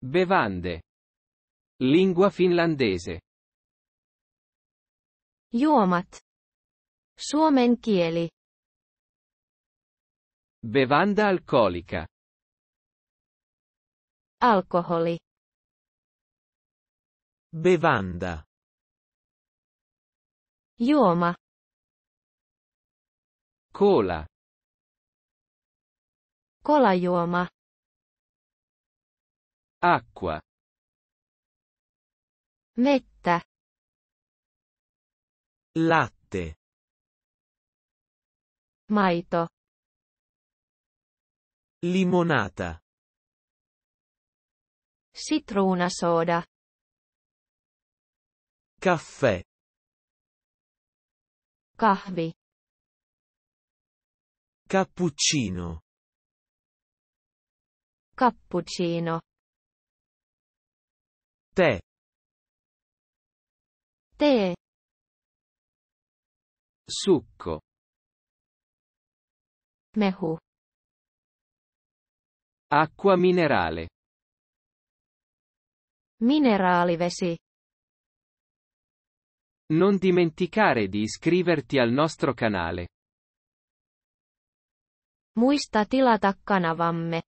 Bevande. Lingua finlandese. Juomat. Suomen kieli. Bevanda alcolica. Alkoholi. Bevanda. Juoma. Cola. Kolajuoma acqua metta latte maito limonata citrona soda caffè kahvi cappuccino cappuccino te te succo mehu acqua minerale minerali mineraalivesi non dimenticare di iscriverti al nostro canale Muista tilata kanavamme.